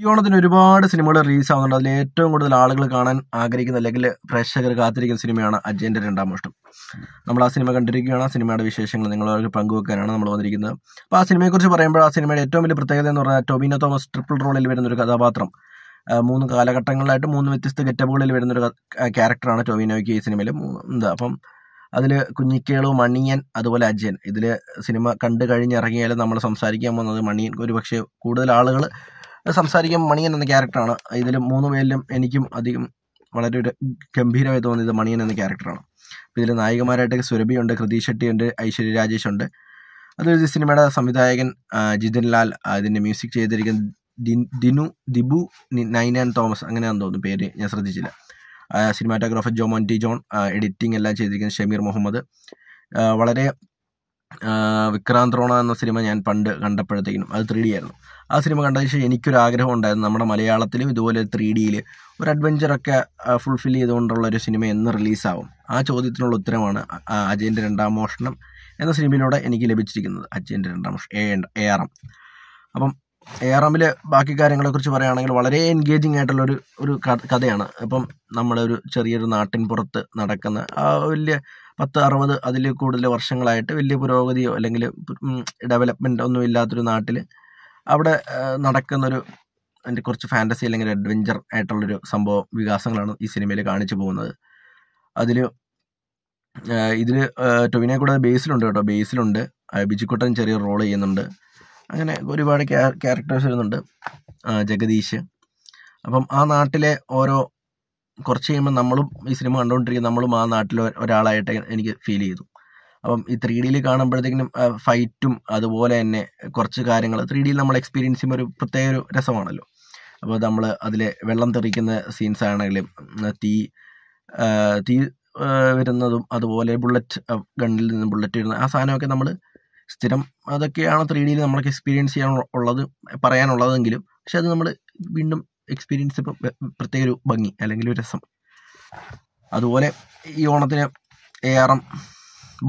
ഈ ഓണത്തിന് ഒരുപാട് സിനിമകൾ റിലീസ് ആവുന്നുണ്ട് അതിൽ ഏറ്റവും കൂടുതൽ ആളുകൾ കാണാൻ ആഗ്രഹിക്കുന്ന അല്ലെങ്കിൽ പ്രേക്ഷകർ കാത്തിരിക്കുന്ന സിനിമയാണ് അജയൻ്റെ രണ്ടാം മോഷ്ടം നമ്മൾ ആ സിനിമ കണ്ടിരിക്കുകയാണ് ആ സിനിമയുടെ വിശേഷങ്ങൾ നിങ്ങളവർക്ക് പങ്കുവെക്കാനാണ് നമ്മൾ വന്നിരിക്കുന്നത് അപ്പോൾ ആ സിനിമയെക്കുറിച്ച് പറയുമ്പോൾ ആ സിനിമയുടെ ഏറ്റവും വലിയ പ്രത്യേകത എന്ന് പറഞ്ഞാൽ ടൊബിനോ തോമസ് ട്രിപ്പിൾ റോളിൽ വരുന്ന ഒരു കഥാപാത്രം മൂന്ന് കാലഘട്ടങ്ങളിലായിട്ട് മൂന്ന് വ്യത്യസ്ത ഗെറ്റപ്പുകളിൽ വരുന്ന ഒരു ക്യാരക്ടറാണ് ടൊവിനോയ്ക്ക് ഈ സിനിമയിൽ എന്താ അപ്പം അതിൽ കുഞ്ഞിക്കേളു മണിയൻ അതുപോലെ അജയൻ ഇതിൽ സിനിമ കണ്ടു കഴിഞ്ഞിറങ്ങിയാലും നമ്മൾ സംസാരിക്കാൻ പോകുന്നത് മണിയൻ ഒരു പക്ഷേ കൂടുതൽ ആളുകൾ സംസാരിക്കും മണിയൻ എന്ന ക്യാരക്ടറാണ് ഇതിൽ മൂന്ന് പേരിലും എനിക്കും അധികം വളരെ ഒരു ഗംഭീരമായി തോന്നിയത് മണിയൻ എന്ന ക്യാരക്ടറാണ് ഇതിൽ നായികമാരായിട്ടൊക്കെ സുരഭിയുണ്ട് കൃതി ഷെട്ടിയുണ്ട് ഐശ്വര്യ രാജേഷ് ഉണ്ട് അതൊരു സിനിമയുടെ സംവിധായകൻ ജിതിൻ ലാൽ അതിൻ്റെ മ്യൂസിക് ചെയ്തിരിക്കുന്ന ദിനു ദിബു നൈനൻ തോമസ് അങ്ങനെയാണെന്ന് തോന്നുന്നു പേര് ഞാൻ ശ്രദ്ധിച്ചില്ല cinematographer Jomon T John editing എല്ലാം ചെയ്തിരിക്കുന്ന ഷമീർ മുഹമ്മദ് വളരെ വിക്രാന്ത് റോണ എന്ന സിനിമ ഞാൻ പണ്ട് കണ്ടപ്പോഴത്തേക്കും അത് ത്രീ ഡി ആയിരുന്നു ആ സിനിമ കണ്ടതിന് ശേഷം എനിക്കൊരു ആഗ്രഹം ഉണ്ടായിരുന്നു നമ്മുടെ മലയാളത്തിലും ഇതുപോലെ ത്രീ ഡിയിൽ ഒരു അഡ്വഞ്ചറൊക്കെ ഫുൾഫിൽ ചെയ്തുകൊണ്ടുള്ള ഒരു സിനിമ എന്ന് റിലീസാവും ആ ചോദ്യത്തിനുള്ള ഉത്തരമാണ് അജയൻ്റെ രണ്ടാം മോഷണം എന്ന സിനിമയിലൂടെ എനിക്ക് ലഭിച്ചിരിക്കുന്നത് അജയൻ്റെ രണ്ടാം മോഷണം എ എ ആർ എം അപ്പം എ ആർ എമ്മിലെ ബാക്കി കാര്യങ്ങളെക്കുറിച്ച് പറയുകയാണെങ്കിൽ വളരെ എൻഗേജിങ് ആയിട്ടുള്ള ഒരു ഒരു കഥയാണ് അപ്പം നമ്മളൊരു ചെറിയൊരു നാട്ടിൻപുറത്ത് നടക്കുന്ന ആ വലിയ പത്ത് അറുപത് അതിൽ കൂടുതൽ വർഷങ്ങളായിട്ട് വലിയ പുരോഗതിയോ അല്ലെങ്കിൽ ഡെവലപ്മെൻ്റ് ഒന്നും ഇല്ലാത്തൊരു നാട്ടിൽ അവിടെ നടക്കുന്നൊരു അതിൻ്റെ കുറച്ച് ഫാൻറ്റസി അല്ലെങ്കിൽ അഡ്വഞ്ചർ ആയിട്ടുള്ളൊരു സംഭവം വികാസങ്ങളാണ് ഈ സിനിമയിൽ കാണിച്ചു പോകുന്നത് അതിൽ ഇതിൽ ടൊവിനെ കൂടെ ബേസിലുണ്ട് കേട്ടോ ബേസിലുണ്ട് ബിജിക്കുട്ടൻ ചെറിയ റോൾ ചെയ്യുന്നുണ്ട് അങ്ങനെ ഒരുപാട് ക്യാരക്ടേഴ്സ് വരുന്നുണ്ട് ജഗദീഷ് അപ്പം ആ നാട്ടിലെ ഓരോ കുറച്ച് കഴിയുമ്പോൾ നമ്മളും ഈ സിനിമ കണ്ടുകൊണ്ടിരിക്കും നമ്മളും ആ നാട്ടിലെ ഒരാളായിട്ട് എനിക്ക് ഫീൽ ചെയ്തു അപ്പം ഈ ത്രീ ഡിയിൽ കാണുമ്പോഴത്തേക്കും ഫൈറ്റും അതുപോലെ തന്നെ കുറച്ച് കാര്യങ്ങൾ ത്രീ ഡിയിൽ നമ്മൾ എക്സ്പീരിയൻസ് ചെയ്യുമ്പോൾ ഒരു പ്രത്യേക ഒരു രസമാണല്ലോ അപ്പോൾ നമ്മൾ അതിൽ വെള്ളം തെറിക്കുന്ന സീൻസ് ആണെങ്കിലും തീ തീ വരുന്നതും അതുപോലെ ബുള്ളറ്റ് ഗണ്ണിൽ നിന്ന് ബുള്ളറ്റ് വരുന്ന ആ സാധനമൊക്കെ നമ്മൾ സ്ഥിരം അതൊക്കെയാണ് ത്രീ ഡിയിൽ നമ്മൾക്ക് എക്സ്പീരിയൻസ് ചെയ്യാൻ ഉള്ളത് പറയാനുള്ളതെങ്കിലും പക്ഷെ അത് നമ്മൾ വീണ്ടും എക്സ്പീരിയൻസ് ഇപ്പം പ്രത്യേക ഒരു ഭംഗി അല്ലെങ്കിൽ ഒരു രസം അതുപോലെ ഈ ഓണത്തിന് എ ആർ എം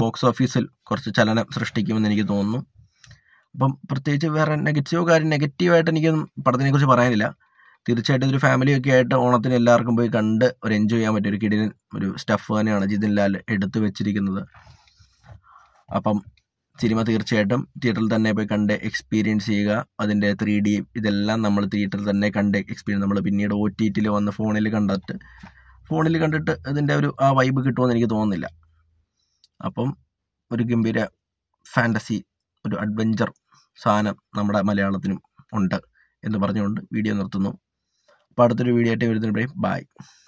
ബോക്സ് ഓഫീസിൽ കുറച്ച് ചലനം സൃഷ്ടിക്കുമെന്ന് എനിക്ക് തോന്നുന്നു അപ്പം പ്രത്യേകിച്ച് വേറെ നെഗറ്റീവ് കാര്യം നെഗറ്റീവായിട്ട് എനിക്ക് പടത്തിനെ കുറിച്ച് പറയാനില്ല തീർച്ചയായിട്ടും ഫാമിലി ഫാമിലിയൊക്കെ ആയിട്ട് ഓണത്തിന് എല്ലാവർക്കും പോയി കണ്ട് ഒരു എൻജോയ് ചെയ്യാൻ പറ്റിയ ഒരു കിടിനൻ ഒരു സ്റ്റഫ് തന്നെയാണ് ജിതിൻ ലാൽ എടുത്തു വെച്ചിരിക്കുന്നത് അപ്പം സിനിമ തീർച്ചയായിട്ടും തിയേറ്ററിൽ തന്നെ പോയി കണ്ട് എക്സ്പീരിയൻസ് ചെയ്യുക അതിൻ്റെ ത്രീ ഡി ഇതെല്ലാം നമ്മൾ തിയേറ്ററിൽ തന്നെ കണ്ട് എക്സ്പീരിയൻസ് നമ്മൾ പിന്നീട് ഒ ടി ടിയിൽ വന്ന് ഫോണിൽ കണ്ടിട്ട് ഫോണിൽ കണ്ടിട്ട് അതിൻ്റെ ഒരു ആ വൈബ് കിട്ടുമെന്ന് എനിക്ക് തോന്നുന്നില്ല അപ്പം ഒരു ഗംഭീര ഫാൻറ്റസി ഒരു അഡ്വഞ്ചർ സാധനം നമ്മുടെ മലയാളത്തിനും ഉണ്ട് എന്ന് പറഞ്ഞുകൊണ്ട് വീഡിയോ നിർത്തുന്നു അപ്പോൾ അടുത്തൊരു വീഡിയോ ആയിട്ട് വരുന്നപ്പോഴേ ബായ്